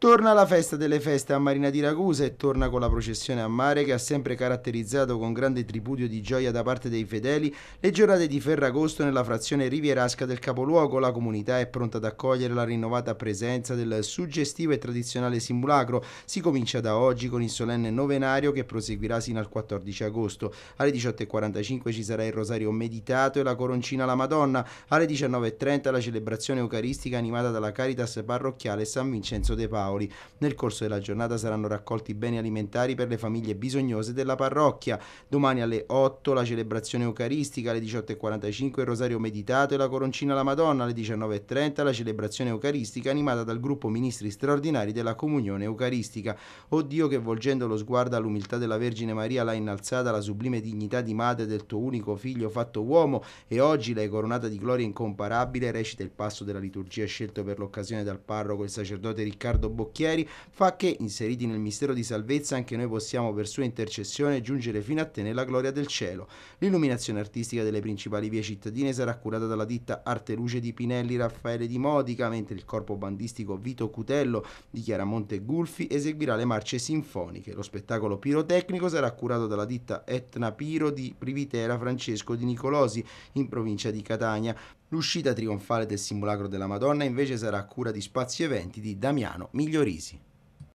Torna la festa delle feste a Marina di Ragusa e torna con la processione a mare che ha sempre caratterizzato con grande tripudio di gioia da parte dei fedeli le giornate di Ferragosto nella frazione rivierasca del capoluogo. La comunità è pronta ad accogliere la rinnovata presenza del suggestivo e tradizionale simulacro. Si comincia da oggi con il solenne novenario che proseguirà sino al 14 agosto. Alle 18.45 ci sarà il rosario meditato e la coroncina alla Madonna. Alle 19.30 la celebrazione eucaristica animata dalla Caritas parrocchiale San Vincenzo de Paolo. Paoli. Nel corso della giornata saranno raccolti beni alimentari per le famiglie bisognose della parrocchia. Domani alle 8 la celebrazione eucaristica, alle 18.45 il rosario meditato e la coroncina alla Madonna, alle 19.30 la celebrazione eucaristica animata dal gruppo ministri straordinari della comunione eucaristica. O Dio che volgendo lo sguardo all'umiltà della Vergine Maria l'ha innalzata alla sublime dignità di madre del tuo unico figlio fatto uomo e oggi l'hai coronata di gloria incomparabile, recita il passo della liturgia scelto per l'occasione dal parroco il sacerdote Riccardo Bocchieri, fa che, inseriti nel mistero di salvezza, anche noi possiamo per sua intercessione giungere fino a te nella gloria del cielo. L'illuminazione artistica delle principali vie cittadine sarà curata dalla ditta Arte Luce di Pinelli Raffaele di Modica, mentre il corpo bandistico Vito Cutello di Chiaramonte Gulfi eseguirà le marce sinfoniche. Lo spettacolo pirotecnico sarà curato dalla ditta Etna Piro di Privitera Francesco di Nicolosi in provincia di Catania. L'uscita trionfale del simulacro della Madonna invece sarà a cura di Spazio Eventi di Damiano Migliorisi.